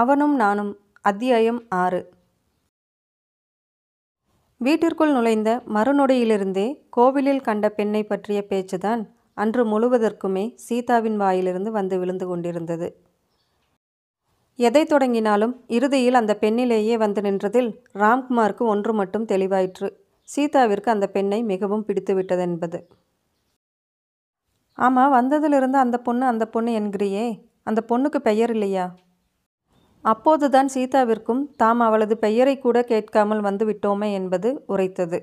அவனும் நானும் அத்தியாயம் ஆறு வீட்டிற்குள் நுழைந்த மறுநொடியிலிருந்தே கோவிலில் கண்ட பெண்ணை பற்றிய பேச்சுதான் அன்று முழுவதற்குமே சீதாவின் வாயிலிருந்து வந்து விழுந்து கொண்டிருந்தது எதை தொடங்கினாலும் இறுதியில் அந்த பெண்ணிலேயே வந்து நின்றதில் ராம்குமாருக்கு ஒன்று மட்டும் தெளிவாயிற்று சீதாவிற்கு அந்த பெண்ணை மிகவும் பிடித்துவிட்டதென்பது ஆமாம் வந்ததிலிருந்து அந்த பொண்ணு அந்த பொண்ணு என்கிறியே அந்த பொண்ணுக்கு பெயர் இல்லையா அப்போதுதான் சீதாவிற்கும் தாம் அவளது பெயரை கூட கேட்காமல் வந்து விட்டோமே என்பது உரைத்தது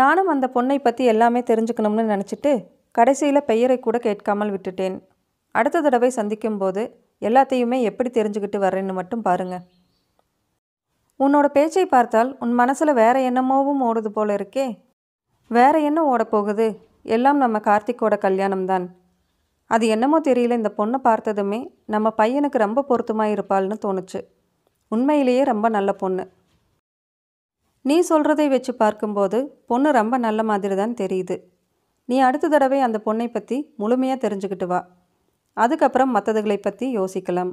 நானும் அந்த பொண்ணை பற்றி எல்லாமே தெரிஞ்சுக்கணும்னு நினச்சிட்டு கடைசியில் பெயரை கூட கேட்காமல் விட்டுட்டேன் அடுத்த தடவை சந்திக்கும்போது எல்லாத்தையுமே எப்படி தெரிஞ்சுக்கிட்டு வர்றேன்னு மட்டும் பாருங்க உன்னோட பேச்சை பார்த்தால் உன் மனசில் வேற என்னமோவும் ஓடுது போல இருக்கே வேற என்ன ஓடப்போகுது எல்லாம் நம்ம கார்த்திக்கோட கல்யாணம்தான் அது என்னமோ தெரியல இந்த பொண்ணை பார்த்ததுமே நம்ம பையனுக்கு ரொம்ப பொருத்தமாக இருப்பாள்னு தோணுச்சு உண்மையிலேயே ரொம்ப நல்ல பொண்ணு நீ சொல்கிறதை வச்சு பார்க்கும்போது பொண்ணு ரொம்ப நல்ல மாதிரி தான் தெரியுது நீ அடுத்த தடவை அந்த பொண்ணை பற்றி முழுமையாக தெரிஞ்சுக்கிட்டு வா அதுக்கப்புறம் மற்றதுகளை பற்றி யோசிக்கலாம்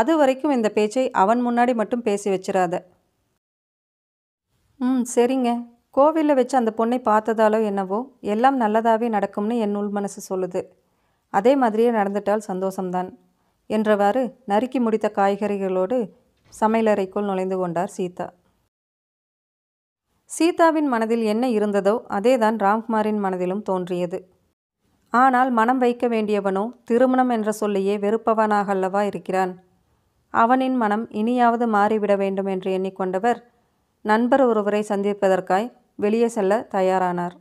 அது வரைக்கும் இந்த பேச்சை அவன் முன்னாடி மட்டும் பேசி வச்சிடாத ம் சரிங்க கோவிலில் வச்சு அந்த பொண்ணை பார்த்ததாலோ என்னவோ எல்லாம் நல்லதாகவே நடக்கும்னு என் உள் மனசு சொல்லுது அதே மாதிரியே நடந்துட்டால் சந்தோஷம்தான் என்றவாறு நறுக்கி முடித்த காய்கறிகளோடு சமையலறைக்குள் நுழைந்து கொண்டார் சீதா சீதாவின் மனதில் என்ன இருந்ததோ அதேதான் ராம்குமாரின் மனதிலும் தோன்றியது ஆனால் மனம் வைக்க வேண்டியவனோ திருமணம் என்ற சொல்லியே வெறுப்பவனாக அல்லவா இருக்கிறான் அவனின் மனம் இனியாவது மாறிவிட வேண்டும் என்று எண்ணிக்கொண்டவர் நண்பர் ஒருவரை சந்திப்பதற்காய் வெளியே செல்ல தயாரானார்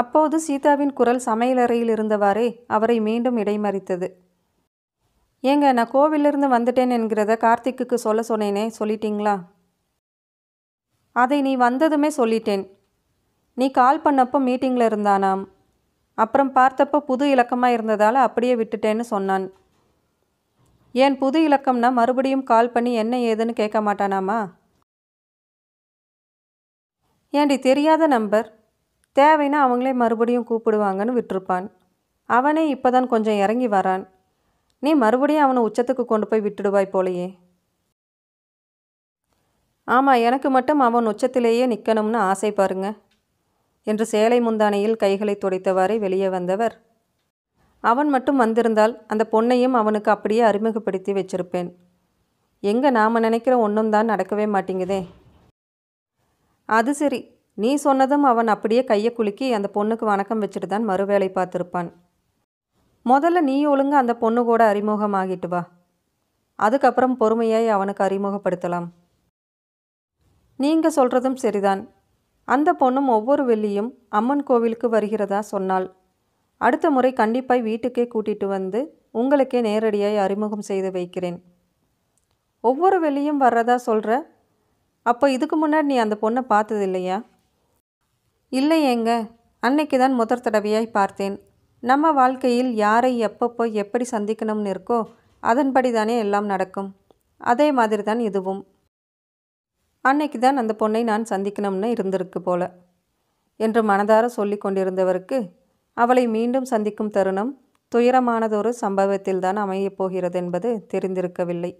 அப்போது சீதாவின் குரல் சமையலறையில் இருந்தவாறே அவரை மீண்டும் இடைமறித்தது ஏங்க நான் கோவிலிருந்து வந்துட்டேன் என்கிறத கார்த்திக்கு சொல்ல சொன்னேனே சொல்லிட்டீங்களா அதை நீ வந்ததுமே சொல்லிட்டேன் நீ கால் பண்ணப்போ மீட்டிங்கில் இருந்தானாம் அப்புறம் பார்த்தப்போ புது இலக்கமாக இருந்ததால் அப்படியே விட்டுட்டேன்னு சொன்னான் ஏன் புது இலக்கம்னா மறுபடியும் கால் பண்ணி என்ன ஏதுன்னு கேட்க மாட்டானாமா ஏண்டி தெரியாத நம்பர் தேவைன்னா அவங்களே மறுபடியும் கூப்பிடுவாங்கன்னு விட்டுருப்பான் அவனே இப்போதான் கொஞ்சம் இறங்கி வரான் நீ மறுபடியும் அவனை உச்சத்துக்கு கொண்டு போய் விட்டுடுவாய் போலையே ஆமாம் எனக்கு மட்டும் அவன் உச்சத்திலேயே நிற்கணும்னு ஆசை பாருங்க என்று சேலை முந்தானையில் கைகளை துடைத்தவாறே வெளியே வந்தவர் அவன் மட்டும் வந்திருந்தால் அந்த பொண்ணையும் அவனுக்கு அப்படியே அறிமுகப்படுத்தி வச்சிருப்பேன் எங்கே நாம் நினைக்கிற ஒன்றும் தான் நடக்கவே மாட்டேங்குதே அது சரி நீ சொன்னதும் அவன் அப்படியே கையை குலுக்கி அந்த பொண்ணுக்கு வணக்கம் வச்சுட்டு தான் மறுவேளை பார்த்துருப்பான் முதல்ல நீ ஒழுங்க அந்த பொண்ணு கூட அறிமுகமாகிட்டு வா அதுக்கப்புறம் பொறுமையாய் அவனுக்கு அறிமுகப்படுத்தலாம் நீங்கள் சொல்கிறதும் சரிதான் அந்த பொண்ணும் ஒவ்வொரு வெள்ளியும் அம்மன் கோவிலுக்கு வருகிறதா சொன்னாள் அடுத்த முறை கண்டிப்பாய் வீட்டுக்கே கூட்டிகிட்டு வந்து உங்களுக்கே நேரடியாய் அறிமுகம் செய்து வைக்கிறேன் ஒவ்வொரு வெள்ளியும் வர்றதா சொல்கிற அப்போ இதுக்கு முன்னாடி நீ அந்த பொண்ணை பார்த்தது இல்லையா இல்லை ஏங்க அன்னைக்கு தான் முதற் தடவையாய் பார்த்தேன் நம்ம வாழ்க்கையில் யாரை எப்பப்போ எப்படி சந்திக்கணும்னு இருக்கோ அதன்படி தானே எல்லாம் நடக்கும் அதே மாதிரி தான் இதுவும் அன்னைக்கு தான் அந்த பொண்ணை நான் சந்திக்கணும்னு இருந்திருக்கு போல என்று மனதார சொல்லி கொண்டிருந்தவருக்கு அவளை மீண்டும் சந்திக்கும் தருணம் துயரமானதொரு சம்பவத்தில்தான் அமையப் போகிறது என்பது தெரிந்திருக்கவில்லை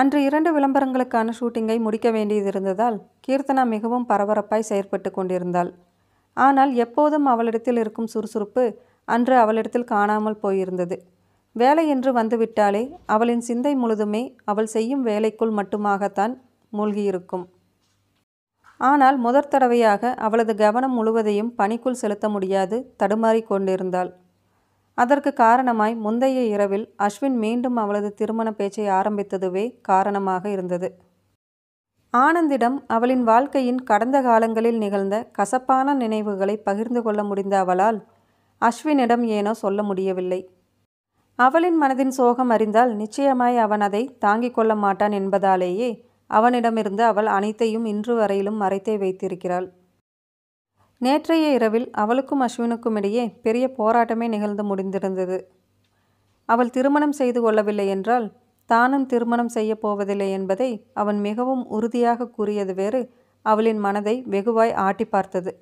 அன்று இரண்டு விளம்பரங்களுக்கான ஷூட்டிங்கை முடிக்க வேண்டியது இருந்ததால் கீர்த்தனா மிகவும் பரபரப்பாய் செயற்பட்டு கொண்டிருந்தாள் ஆனால் எப்போதும் அவளிடத்தில் இருக்கும் சுறுசுறுப்பு அன்று அவளிடத்தில் காணாமல் போயிருந்தது வேலை என்று வந்துவிட்டாலே அவளின் சிந்தை முழுதுமே அவள் செய்யும் வேலைக்குள் மட்டுமாகத்தான் மூழ்கியிருக்கும் ஆனால் முதற் தடவையாக அவளது கவனம் முழுவதையும் பணிக்குள் செலுத்த முடியாது தடுமாறிக் கொண்டிருந்தாள் அதற்கு காரணமாய் முந்தைய இரவில் அஸ்வின் மீண்டும் அவளது திருமண பேச்சை ஆரம்பித்ததுவே காரணமாக இருந்தது ஆனந்திடம் அவளின் வாழ்க்கையின் கடந்த காலங்களில் நிகழ்ந்த கசப்பான நினைவுகளை பகிர்ந்து கொள்ள முடிந்த அவளால் அஸ்வினிடம் ஏனோ சொல்ல முடியவில்லை அவளின் மனதின் சோகம் அறிந்தால் நிச்சயமாய் அவன் அதை தாங்கிக் கொள்ள மாட்டான் என்பதாலேயே அவனிடமிருந்து அவள் அனைத்தையும் இன்று வரையிலும் மறைத்தே வைத்திருக்கிறாள் நேற்றைய இரவில் அவளுக்கும் அஸ்வினுக்கும் இடையே பெரிய போராட்டமே நிகழ்ந்து முடிந்திருந்தது அவள் திருமணம் செய்து கொள்ளவில்லை என்றால் தானும் திருமணம் செய்யப் போவதில்லை என்பதை அவன் மிகவும் உறுதியாக கூறியது வேறு அவளின் மனதை வெகுவாய் ஆட்டி பார்த்தது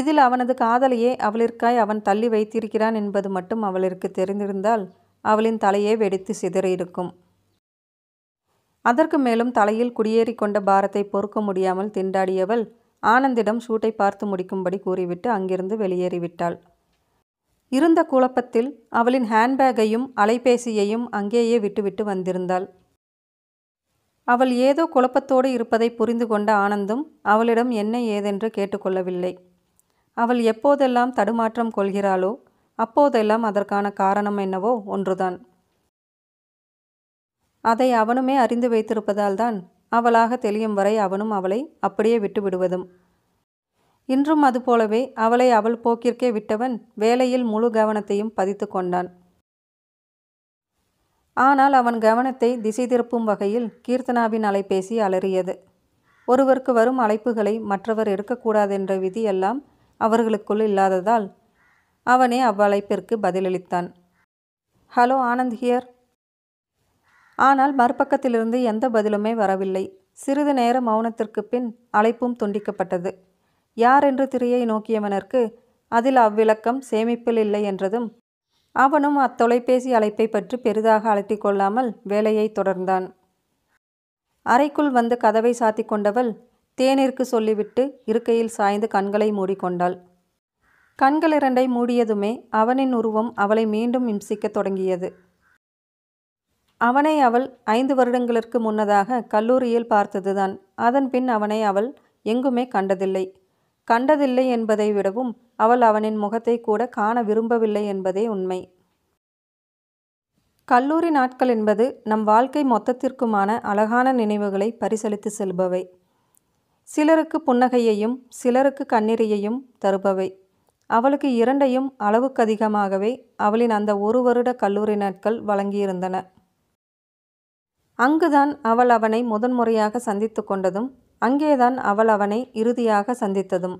இதில் அவனது காதலையே அவளிற்காய் அவன் தள்ளி வைத்திருக்கிறான் என்பது மட்டும் அவளிற்கு தெரிந்திருந்தால் அவளின் தலையே வெடித்து சிதறியிருக்கும் அதற்கு மேலும் தலையில் குடியேறி கொண்ட பாரத்தை பொறுக்க முடியாமல் திண்டாடியவள் ஆனந்திடம் ஷூட்டை பார்த்து முடிக்கும்படி கூறிவிட்டு அங்கிருந்து வெளியேறிவிட்டாள் இருந்த குழப்பத்தில் அவளின் ஹேண்ட்பேக்கையும் அலைபேசியையும் அங்கேயே விட்டுவிட்டு வந்திருந்தாள் அவள் ஏதோ குழப்பத்தோடு இருப்பதை புரிந்து கொண்ட ஆனந்தும் அவளிடம் என்ன ஏதென்று கேட்டுக்கொள்ளவில்லை அவள் எப்போதெல்லாம் தடுமாற்றம் கொள்கிறாளோ அப்போதெல்லாம் அதற்கான காரணம் என்னவோ ஒன்றுதான் அதை அவனுமே அறிந்து வைத்திருப்பதால்தான் அவளாக தெளியும் வரை அவனும் அவளை அப்படியே விட்டுவிடுவதும் இன்றும் அதுபோலவே அவளை அவள் போக்கிற்கே விட்டவன் வேலையில் முழு கவனத்தையும் பதித்து கொண்டான் ஆனால் அவன் கவனத்தை திசை திருப்பும் வகையில் கீர்த்தனாவின் அலைபேசி அலறியது ஒருவருக்கு வரும் அழைப்புகளை மற்றவர் எடுக்கக்கூடாதென்ற விதியெல்லாம் அவர்களுக்குள் இல்லாததால் அவனே அவ்வழைப்பிற்கு பதிலளித்தான் ஹலோ ஆனந்த் ஹியர் ஆனால் மறுபக்கத்திலிருந்து எந்த பதிலுமே வரவில்லை சிறிது நேர மௌனத்திற்கு பின் அழைப்பும் துண்டிக்கப்பட்டது யார் என்று திரியை நோக்கியவனற்கு அதில் அவ்விளக்கம் சேமிப்பில் இல்லை என்றதும் அவனும் அத்தொலைபேசி அழைப்பை பற்றி பெரிதாக அழைத்து கொள்ளாமல் வேலையை தொடர்ந்தான் அறைக்குள் வந்து கதவை சாத்தி கொண்டவள் தேனிற்கு சொல்லிவிட்டு இருக்கையில் சாய்ந்து கண்களை மூடிக்கொண்டாள் கண்கள் இரண்டை மூடியதுமே அவனின் உருவம் அவளை மீண்டும் இம்சிக்கத் தொடங்கியது அவனை அவள் ஐந்து வருடங்களுக்கு முன்னதாக கல்லூரியில் பார்த்ததுதான் அதன்பின் அவனை அவள் எங்குமே கண்டதில்லை கண்டதில்லை என்பதை விடவும் அவள் அவனின் முகத்தை கூட காண விரும்பவில்லை என்பதே உண்மை கல்லூரி நாட்கள் என்பது நம் வாழ்க்கை மொத்தத்திற்குமான அழகான நினைவுகளை பரிசளித்து செல்பவை சிலருக்கு புன்னகையையும் சிலருக்கு கண்ணீரையையும் தருபவை அவளுக்கு இரண்டையும் அளவுக்கு அதிகமாகவே அவளின் அந்த ஒரு வருட கல்லூரி நாட்கள் வழங்கியிருந்தன அங்குதான் அவள் அவனை முதன்முறையாக சந்தித்து கொண்டதும் அங்கேதான் அவள் அவனை இறுதியாக சந்தித்ததும்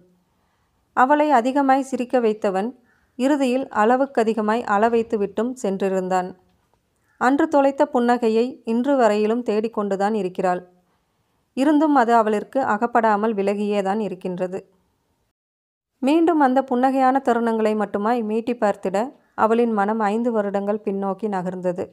அவளை அதிகமாய் சிரிக்க வைத்தவன் இறுதியில் அளவுக்கதிகமாய் அள வைத்துவிட்டும் சென்றிருந்தான் அன்று தொலைத்த புன்னகையை இன்று வரையிலும் தேடிக்கொண்டுதான் இருக்கிறாள் இருந்தும் அது அவளிற்கு அகப்படாமல் விலகியேதான் இருக்கின்றது மீண்டும் அந்த புன்னகையான தருணங்களை மட்டுமாய் மீட்டி பார்த்திட அவளின் மனம் ஐந்து வருடங்கள் பின்னோக்கி நகர்ந்தது